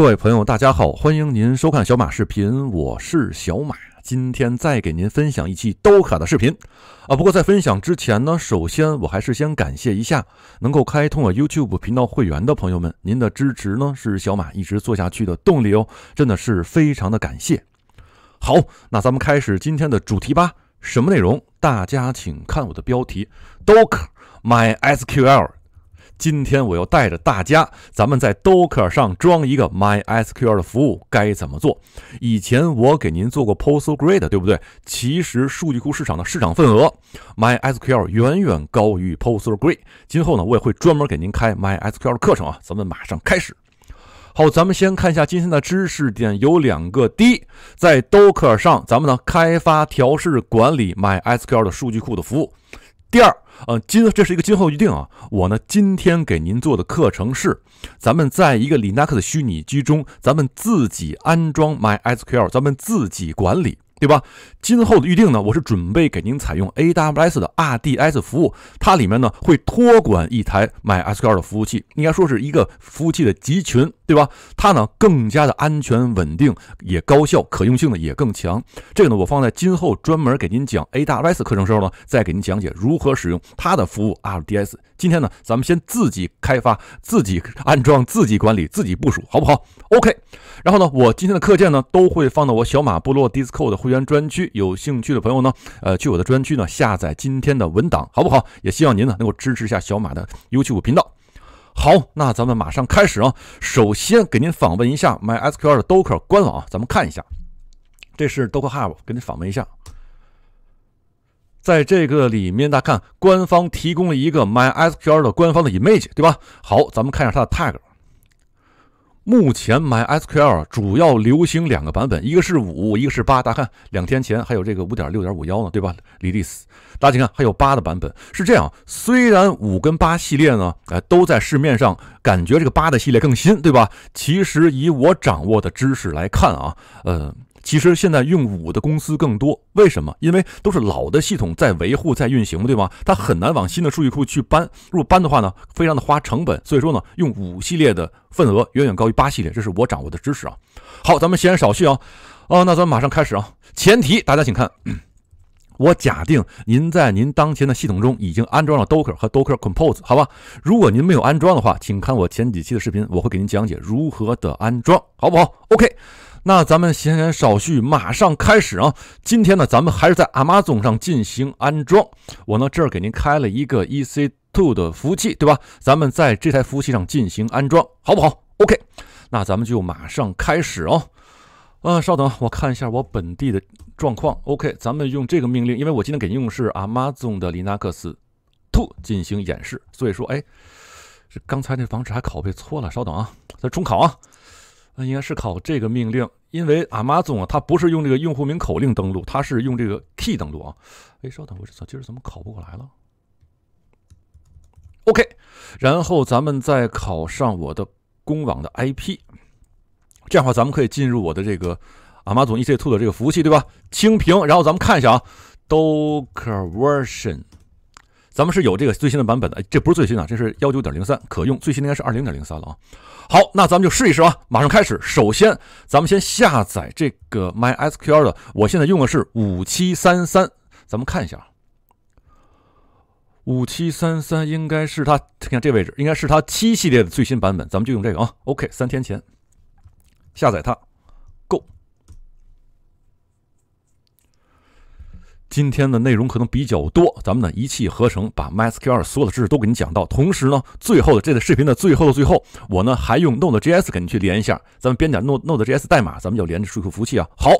各位朋友，大家好，欢迎您收看小马视频，我是小马，今天再给您分享一期刀卡的视频啊。不过在分享之前呢，首先我还是先感谢一下能够开通我 YouTube 频道会员的朋友们，您的支持呢是小马一直做下去的动力哦，真的是非常的感谢。好，那咱们开始今天的主题吧，什么内容？大家请看我的标题：刀卡 My SQL。今天我要带着大家，咱们在 Docker 上装一个 My SQL 的服务该怎么做？以前我给您做过 PostgreSQL，对不对？其实数据库市场的市场份额，My SQL 远远高于 PostgreSQL。今后呢，我也会专门给您开 My SQL 的课程啊。咱们马上开始。好，咱们先看一下今天的知识点有两个：第一，在 Docker 上，咱们呢开发、调试、管理 My SQL 的数据库的服务；第二。呃，今这是一个今后预定啊。我呢，今天给您做的课程是，咱们在一个 i n 克的虚拟机中，咱们自己安装 My SQL，咱们自己管理。对吧？今后的预定呢，我是准备给您采用 AWS 的 RDS 服务，它里面呢会托管一台买 S q l 的服务器，应该说是一个服务器的集群，对吧？它呢更加的安全、稳定，也高效，可用性呢也更强。这个呢我放在今后专门给您讲 AWS 课程时候呢，再给您讲解如何使用它的服务 RDS。今天呢咱们先自己开发、自己安装、自己管理、自己部署，好不好？OK。然后呢，我今天的课件呢都会放到我小马部落 Discord 的会。源专区有兴趣的朋友呢，呃，去我的专区呢下载今天的文档好不好？也希望您呢能够支持一下小马的 YouTube 频道。好，那咱们马上开始啊！首先给您访问一下 MySQL 的 Docker 官网，咱们看一下，这是 Docker Hub，给您访问一下。在这个里面，大家看，官方提供了一个 MySQL 的官方的 image，对吧？好，咱们看一下它的 tag。目前买 SQL 主要流行两个版本，一个是五，一个是八。大家看，两天前还有这个五点六点五幺呢，对吧李 e l e s 大家看还有八的版本是这样。虽然五跟八系列呢，哎，都在市面上，感觉这个八的系列更新，对吧？其实以我掌握的知识来看啊，呃。其实现在用五的公司更多，为什么？因为都是老的系统在维护、在运行，对吧？它很难往新的数据库去搬，如果搬的话呢，非常的花成本。所以说呢，用五系列的份额远远高于八系列，这是我掌握的知识啊。好，咱们闲言少叙啊，啊，那咱们马上开始啊。前提，大家请看，我假定您在您当前的系统中已经安装了 Docker 和 Docker Compose，好吧？如果您没有安装的话，请看我前几期的视频，我会给您讲解如何的安装，好不好？OK。那咱们闲言少叙，马上开始啊！今天呢，咱们还是在 Amazon 上进行安装。我呢，这儿给您开了一个 EC2 的服务器，对吧？咱们在这台服务器上进行安装，好不好？OK，那咱们就马上开始哦。啊，稍等，我看一下我本地的状况。OK，咱们用这个命令，因为我今天给您用的是 Amazon 的 Linux 2进行演示，所以说，哎，这刚才那方址还拷贝错了，稍等啊，再重拷啊。那应该是考这个命令，因为 Amazon 啊，它不是用这个用户名口令登录，它是用这个 key 登录啊。哎，稍等，我操，今儿怎么考不过来了？OK，然后咱们再考上我的公网的 IP，这样的话咱们可以进入我的这个 Amazon EC2 的这个服务器，对吧？清屏，然后咱们看一下啊，Docker version。咱们是有这个最新的版本的，这不是最新的，这是幺九点零三可用，最新的应该是二零点零三了啊。好，那咱们就试一试啊，马上开始。首先，咱们先下载这个 My SQL 的，我现在用的是五七三三，咱们看一下啊，五七三三应该是它，你看这位置应该是它七系列的最新版本，咱们就用这个啊。OK，三天前下载它。今天的内容可能比较多，咱们呢一气呵成，把 MySQL 所有的知识都给你讲到。同时呢，最后的这个视频的最后的最后，我呢还用 Node.js 给你去连一下，咱们编点 Node Node.js 代码，咱们就连着数据库服务器啊。好，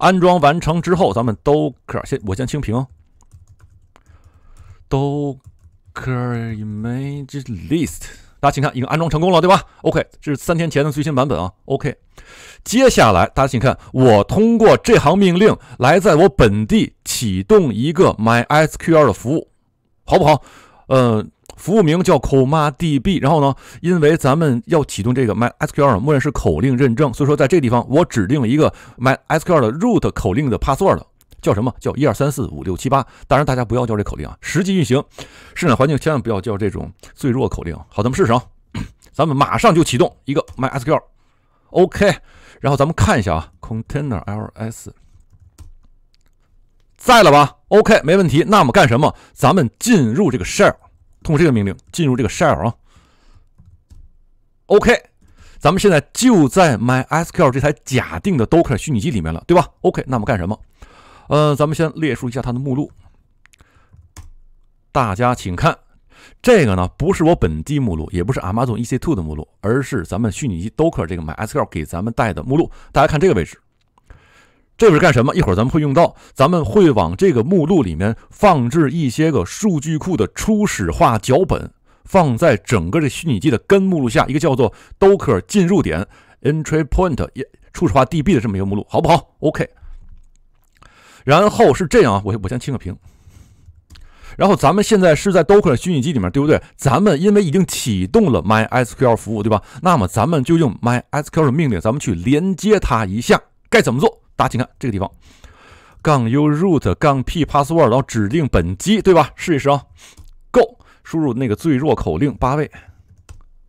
安装完成之后，咱们 Docker 先我先清屏，Docker image list。大家请看，已经安装成功了，对吧？OK，这是三天前的最新版本啊。OK，接下来大家请看，我通过这行命令来在我本地启动一个 MySQL 的服务，好不好？呃，服务名叫 c o m a d b 然后呢，因为咱们要启动这个 MySQL，默认是口令认证，所以说在这地方我指定了一个 MySQL 的 root 口令的 password。叫什么叫一二三四五六七八？当然，大家不要叫这口令啊！实际运行，市场环境千万不要叫这种最弱口令。好，咱们试试，啊，咱们马上就启动一个 my sql，OK，然后咱们看一下啊，container ls，在了吧？OK，没问题。那么干什么？咱们进入这个 share，通过这个命令进入这个 share 啊。OK，咱们现在就在 my sql 这台假定的 Docker 虚拟机里面了，对吧？OK，那么干什么？呃，咱们先列出一下它的目录。大家请看，这个呢不是我本地目录，也不是 Amazon EC2 的目录，而是咱们虚拟机 Docker 这个 MySQL 给咱们带的目录。大家看这个位置，这是干什么？一会儿咱们会用到，咱们会往这个目录里面放置一些个数据库的初始化脚本，放在整个这虚拟机的根目录下，一个叫做 Docker 进入点 Entry Point 初始化 DB 的这么一个目录，好不好？OK。然后是这样啊，我我先清个屏。然后咱们现在是在 Docker 虚拟机里面，对不对？咱们因为已经启动了 My SQL 服务，对吧？那么咱们就用 My SQL 的命令，咱们去连接它一下。该怎么做？大家请看这个地方：杠 u root 杠 p password，然后指定本机，对吧？试一试啊，Go 输入那个最弱口令，八位。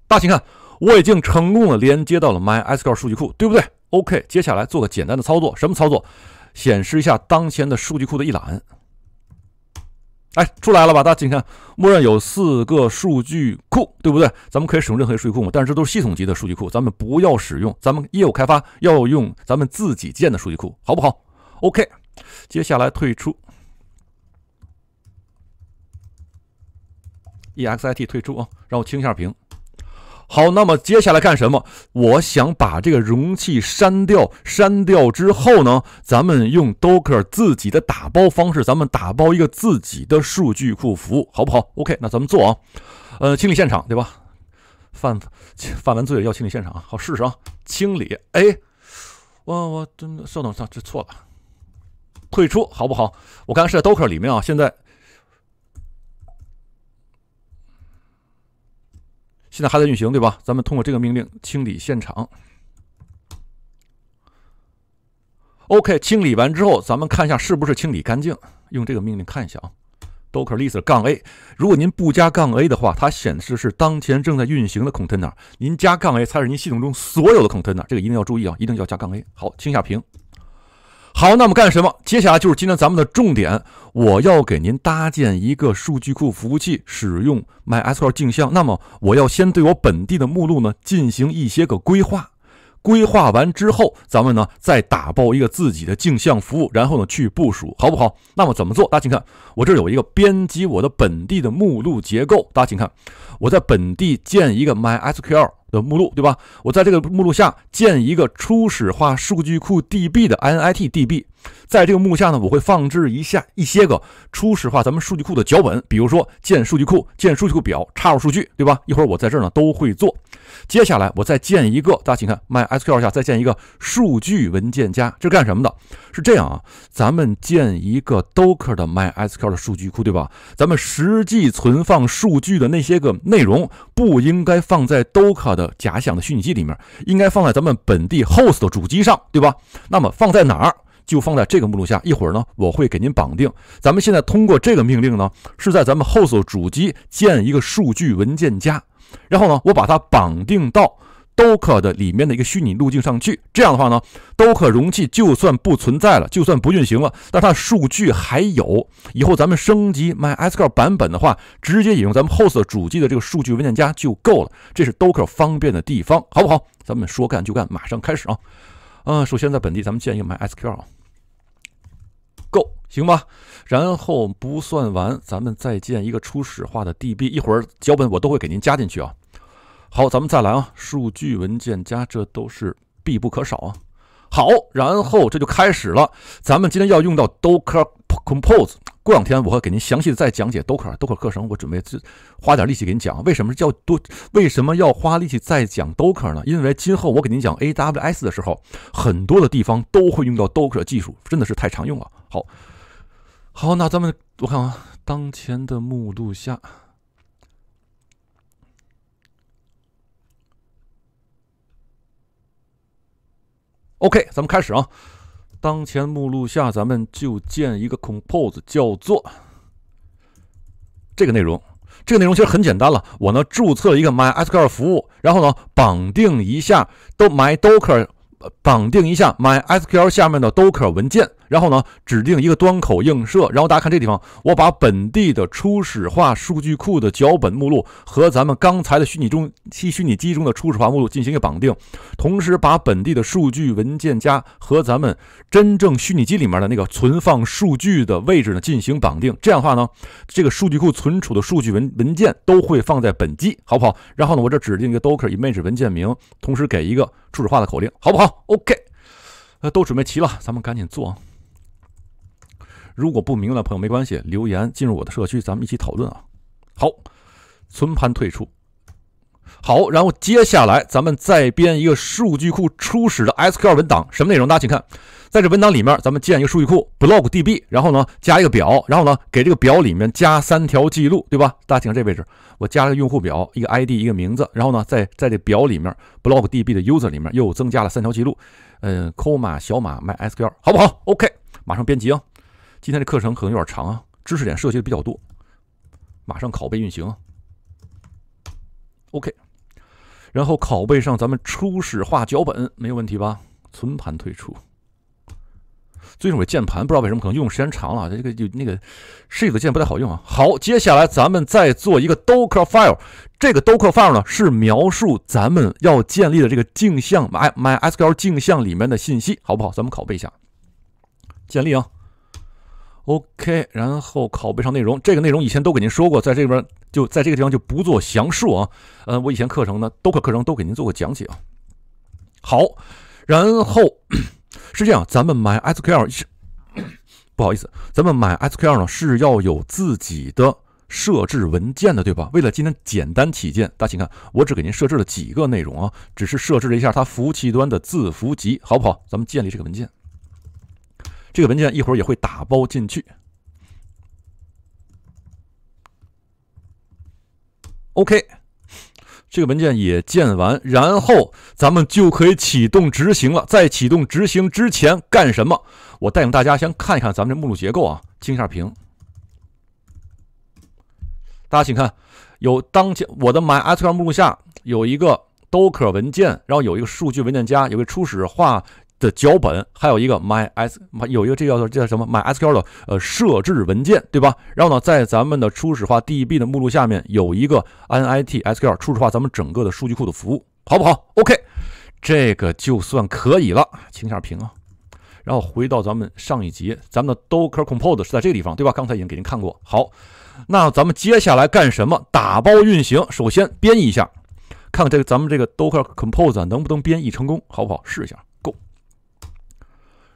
大家请看，我已经成功的连接到了 My SQL 数据库，对不对？OK，接下来做个简单的操作，什么操作？显示一下当前的数据库的一览，哎，出来了吧？大家请看，默认有四个数据库，对不对？咱们可以使用任何数据库，嘛，但是这都是系统级的数据库，咱们不要使用。咱们业务开发要用咱们自己建的数据库，好不好？OK，接下来退出，EXIT 退出啊！让我清一下屏。好，那么接下来干什么？我想把这个容器删掉。删掉之后呢，咱们用 Docker 自己的打包方式，咱们打包一个自己的数据库服务，好不好？OK，那咱们做啊，呃，清理现场，对吧？犯犯完罪要清理现场啊。好，试试啊，清理。哎，我我的稍等，稍这错了，退出好不好？我刚才是在 Docker 里面啊，现在。现在还在运行，对吧？咱们通过这个命令清理现场。OK，清理完之后，咱们看一下是不是清理干净。用这个命令看一下啊，docker list 杠 -a。如果您不加杠 -a 的话，它显示是当前正在运行的 container。您加杠 -a 才是您系统中所有的 container。这个一定要注意啊，一定要加杠 -a。好，清下屏。好，那么干什么？接下来就是今天咱们的重点，我要给您搭建一个数据库服务器，使用 MySQL 镜像。那么，我要先对我本地的目录呢进行一些个规划。规划完之后，咱们呢再打包一个自己的镜像服务，然后呢去部署，好不好？那么怎么做？大家请看，我这儿有一个编辑我的本地的目录结构。大家请看，我在本地建一个 my sql 的目录，对吧？我在这个目录下建一个初始化数据库 db 的 init db。在这个幕下呢，我会放置一下一些个初始化咱们数据库的脚本，比如说建数据库、建数据库表、插入数据，对吧？一会儿我在这儿呢都会做。接下来我再建一个，大家请看，my sql 下再建一个数据文件夹，这是干什么的？是这样啊，咱们建一个 docker 的 my sql 的数据库，对吧？咱们实际存放数据的那些个内容不应该放在 docker 的假想的虚拟机里面，应该放在咱们本地 host 的主机上，对吧？那么放在哪儿？就放在这个目录下。一会儿呢，我会给您绑定。咱们现在通过这个命令呢，是在咱们 host 主机建一个数据文件夹，然后呢，我把它绑定到 docker 的里面的一个虚拟路径上去。这样的话呢，docker 容器就算不存在了，就算不运行了，那它数据还有。以后咱们升级 my sql 版本的话，直接引用咱们 host 主机的这个数据文件夹就够了。这是 docker 方便的地方，好不好？咱们说干就干，马上开始啊！啊，首先在本地咱们建一个 my sql 啊。够行吧，然后不算完，咱们再建一个初始化的 DB，一会儿脚本我都会给您加进去啊。好，咱们再来啊，数据文件夹这都是必不可少啊。好，然后这就开始了。咱们今天要用到 Docker compose。过两天我会给您详细的再讲解 Docker Docker 课程。我准备这花点力气给您讲，为什么叫多？为什么要花力气再讲 Docker 呢？因为今后我给您讲 AWS 的时候，很多的地方都会用到 Docker 技术，真的是太常用了。好好，那咱们我看啊，当前的目录下。OK，咱们开始啊。当前目录下，咱们就建一个 compose，叫做这个内容。这个内容其实很简单了。我呢注册了一个 my sql 服务，然后呢绑定一下都 my docker，绑定一下 my sql 下面的 docker 文件。然后呢，指定一个端口映射。然后大家看这地方，我把本地的初始化数据库的脚本目录和咱们刚才的虚拟中期虚拟机中的初始化目录进行一个绑定，同时把本地的数据文件夹和咱们真正虚拟机里面的那个存放数据的位置呢进行绑定。这样的话呢，这个数据库存储的数据文文件都会放在本机，好不好？然后呢，我这指定一个 Docker image 文件名，同时给一个初始化的口令，好不好？OK，那都准备齐了，咱们赶紧做。啊！如果不明白的朋友没关系，留言进入我的社区，咱们一起讨论啊。好，存盘退出。好，然后接下来咱们再编一个数据库初始的 SQL 文档，什么内容？大家请看，在这文档里面，咱们建一个数据库 blog_db，然后呢加一个表，然后呢给这个表里面加三条记录，对吧？大家请看这位置，我加了个用户表，一个 ID，一个名字，然后呢在在这表里面 blog_db 的 user 里面又增加了三条记录。嗯，抠码小马卖 SQL 好不好？OK，马上编辑啊。今天的课程可能有点长啊，知识点涉及的比较多。马上拷贝运行，OK。然后拷贝上咱们初始化脚本，没有问题吧？存盘退出。最近我的键盘，不知道为什么可能用时间长了，它这个有那个 shift 键不太好用啊。好，接下来咱们再做一个 docker file。这个 docker file 呢，是描述咱们要建立的这个镜像 my my sql 镜像里面的信息，好不好？咱们拷贝一下，建立啊。OK，然后拷贝上内容，这个内容以前都给您说过，在这边就在这个地方就不做详述啊。呃，我以前课程呢，都课课程都给您做过讲解啊。好，然后 是这样，咱们买 SQL 是 不好意思，咱们买 SQL 呢是要有自己的设置文件的，对吧？为了今天简单起见，大家请看，我只给您设置了几个内容啊，只是设置了一下它服务器端的字符集，好不好？咱们建立这个文件。这个文件一会儿也会打包进去。OK，这个文件也建完，然后咱们就可以启动执行了。在启动执行之前干什么？我带领大家先看一看咱们的目录结构啊，清一下屏。大家请看，有当前我的 myatcl 目录下有一个 docker 文件，然后有一个数据文件夹，有个初始化。的脚本还有一个 my s 有一个这叫做这叫什么 my sql 的呃设置文件对吧？然后呢，在咱们的初始化 db 的目录下面有一个 n i t sql 初始化咱们整个的数据库的服务好不好？OK，这个就算可以了，清下屏啊，然后回到咱们上一集，咱们的 docker compose 是在这个地方对吧？刚才已经给您看过。好，那咱们接下来干什么？打包运行，首先编译一下，看看这个咱们这个 docker compose 能不能编译成功，好不好？试一下。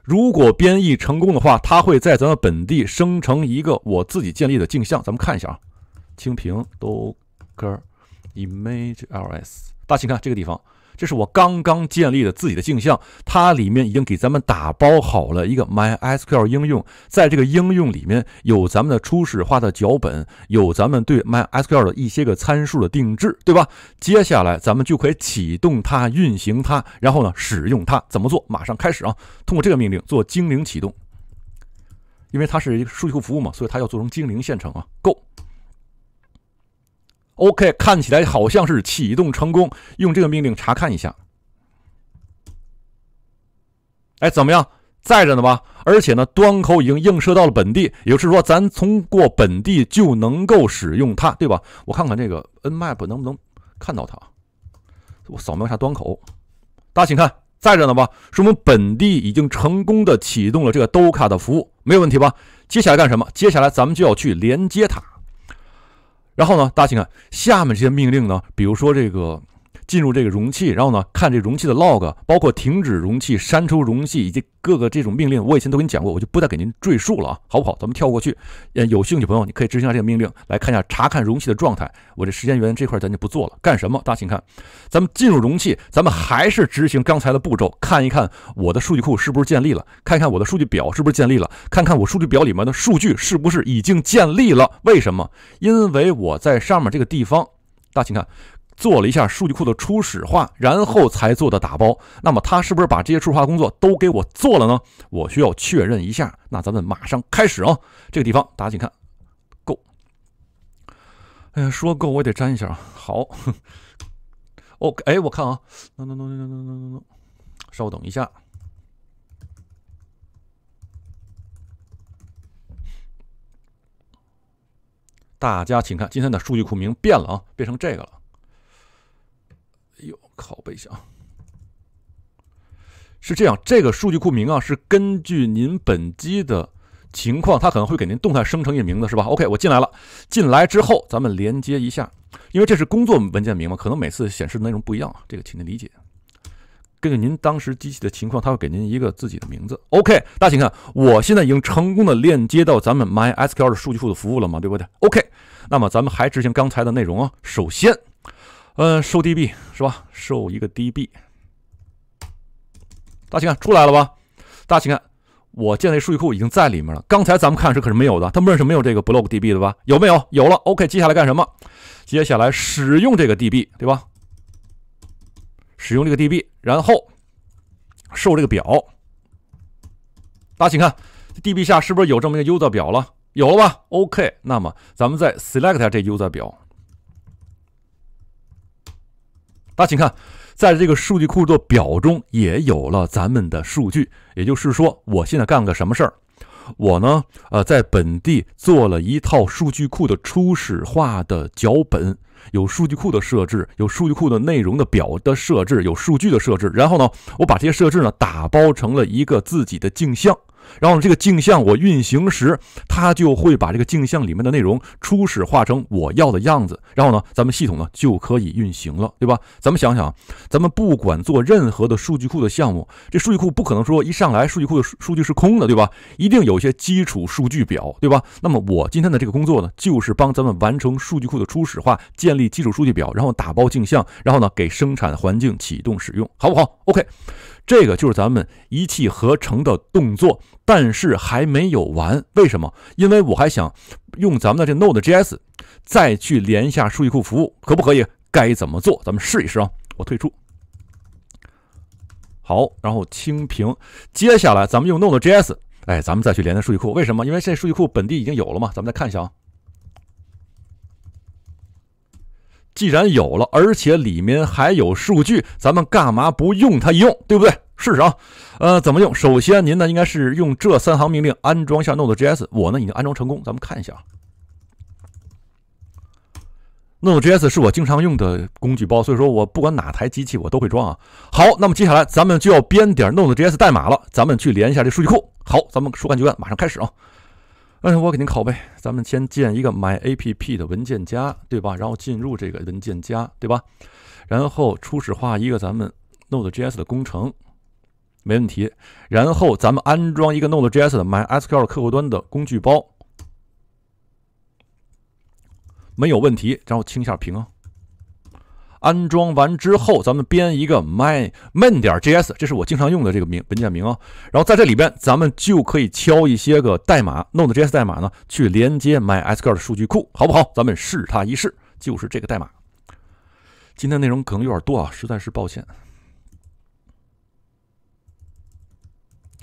如果编译成功的话，它会在咱们本地生成一个我自己建立的镜像。咱们看一下啊，清屏 Docker i m a g e ls，大家请看这个地方。这是我刚刚建立的自己的镜像，它里面已经给咱们打包好了一个 My SQL 应用，在这个应用里面有咱们的初始化的脚本，有咱们对 My SQL 的一些个参数的定制，对吧？接下来咱们就可以启动它、运行它，然后呢使用它，怎么做？马上开始啊！通过这个命令做精灵启动，因为它是一个数据库服务嘛，所以它要做成精灵线程啊。Go。OK，看起来好像是启动成功。用这个命令查看一下。哎，怎么样，在着呢吧？而且呢，端口已经映射到了本地，也就是说，咱通过本地就能够使用它，对吧？我看看这个 nmap 能不能看到它。我扫描一下端口，大家请看，在着呢吧？说明本地已经成功的启动了这个 d o k a 的服务，没有问题吧？接下来干什么？接下来咱们就要去连接它。然后呢？大家请看下面这些命令呢，比如说这个。进入这个容器，然后呢，看这容器的 log，包括停止容器、删除容器以及各个这种命令，我以前都跟你讲过，我就不再给您赘述了啊，好不好？咱们跳过去。呃，有兴趣朋友，你可以执行下这个命令，来看一下查看容器的状态。我这时间源这块咱就不做了。干什么？大家请看，咱们进入容器，咱们还是执行刚才的步骤，看一看我的数据库是不是建立了，看一看我的数据表是不是建立了，看看我数据表里面的数据是不是已经建立了。为什么？因为我在上面这个地方，大家请看。做了一下数据库的初始化，然后才做的打包。那么他是不是把这些初始化工作都给我做了呢？我需要确认一下。那咱们马上开始啊！这个地方，大家请看，够。哎呀，说够我也得粘一下啊。好，OK，哎，我看啊，no no no no no no no no，稍等一下。大家请看，今天的数据库名变了啊，变成这个了。拷贝一下，啊。是这样，这个数据库名啊是根据您本机的情况，它可能会给您动态生成一个名字，是吧？OK，我进来了，进来之后咱们连接一下，因为这是工作文件名嘛，可能每次显示的内容不一样，啊，这个请您理解。根据您当时机器的情况，它会给您一个自己的名字。OK，大家请看，我现在已经成功的链接到咱们 My SQL 的数据库的服务了嘛，对不对？OK，那么咱们还执行刚才的内容啊，首先。嗯，收 DB 是吧？收一个 DB，大家请看出来了吧？大家请看，我建的数据库已经在里面了。刚才咱们看是可是没有的，他们认识没有这个 blogDB 的吧？有没有？有了。OK，接下来干什么？接下来使用这个 DB 对吧？使用这个 DB，然后收这个表。大家请看，DB 下是不是有这么一个 user 表了？有了吧？OK，那么咱们再 select 这 user 表。那请看，在这个数据库的表中也有了咱们的数据，也就是说，我现在干了个什么事儿？我呢，呃，在本地做了一套数据库的初始化的脚本，有数据库的设置，有数据库的内容的表的设置，有数据的设置，然后呢，我把这些设置呢打包成了一个自己的镜像。然后这个镜像我运行时，它就会把这个镜像里面的内容初始化成我要的样子。然后呢，咱们系统呢就可以运行了，对吧？咱们想想，咱们不管做任何的数据库的项目，这数据库不可能说一上来数据库的数据是空的，对吧？一定有一些基础数据表，对吧？那么我今天的这个工作呢，就是帮咱们完成数据库的初始化，建立基础数据表，然后打包镜像，然后呢给生产环境启动使用，好不好？OK。这个就是咱们一气呵成的动作，但是还没有完。为什么？因为我还想用咱们的这 Node.js 再去连下数据库服务，可不可以？该怎么做？咱们试一试啊！我退出。好，然后清屏。接下来咱们用 Node.js，哎，咱们再去连下数据库。为什么？因为这数据库本地已经有了嘛。咱们再看一下啊。既然有了，而且里面还有数据，咱们干嘛不用它一用，对不对？试试啊。呃，怎么用？首先，您呢应该是用这三行命令安装一下 Node.js。我呢已经安装成功，咱们看一下。Node.js 是我经常用的工具包，所以说我不管哪台机器我都会装啊。好，那么接下来咱们就要编点 Node.js 代码了，咱们去连一下这数据库。好，咱们说干就干，马上开始啊。哎，我给您拷贝，咱们先建一个买 APP 的文件夹，对吧？然后进入这个文件夹，对吧？然后初始化一个咱们 Node.js 的工程，没问题。然后咱们安装一个 Node.js 的 MySQL 客户端的工具包，没有问题。然后清一下屏啊。安装完之后，咱们编一个 my main 点 js，这是我经常用的这个名文件名啊。然后在这里边，咱们就可以敲一些个代码，Node.js 代码呢，去连接 my sql 的数据库，好不好？咱们试它一试，就是这个代码。今天内容可能有点多啊，实在是抱歉。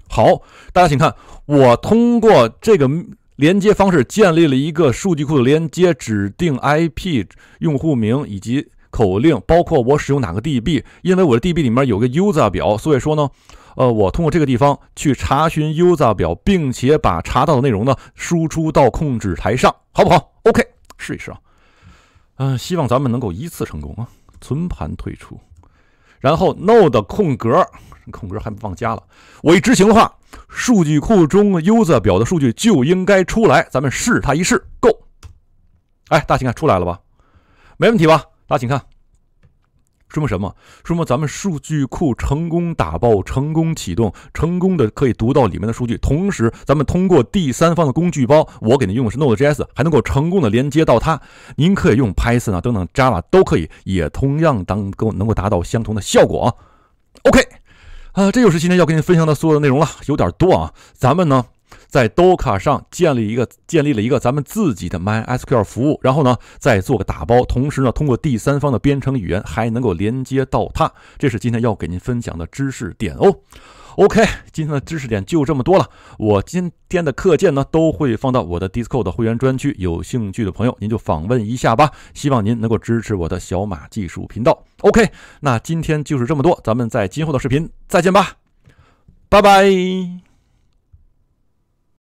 好，大家请看，我通过这个连接方式建立了一个数据库的连接，指定 IP、用户名以及。口令包括我使用哪个 DB，因为我的 DB 里面有个 user 表，所以说呢，呃，我通过这个地方去查询 user 表，并且把查到的内容呢输出到控制台上，好不好？OK，试一试啊，嗯，希望咱们能够一次成功啊。存盘退出，然后 node 空格，空格还忘加了。我一执行的话，数据库中 user 表的数据就应该出来，咱们试它一试。Go，哎，大家看出来了吧？没问题吧？大家请看，说明什么？说明咱们数据库成功打包、成功启动，成功的可以读到里面的数据。同时，咱们通过第三方的工具包，我给您用的是 Node.js，还能够成功的连接到它。您可以用 Python 啊，等等 Java 都可以，也同样当够能够达到相同的效果啊。OK，啊，这就是今天要跟您分享的所有的内容了，有点多啊。咱们呢。在 d o c k a 上建立一个建立了一个咱们自己的 MySQL 服务，然后呢再做个打包，同时呢通过第三方的编程语言还能够连接到它，这是今天要给您分享的知识点哦。OK，今天的知识点就这么多了。我今天的课件呢都会放到我的 Discord 会员专区，有兴趣的朋友您就访问一下吧。希望您能够支持我的小马技术频道。OK，那今天就是这么多，咱们在今后的视频再见吧，拜拜。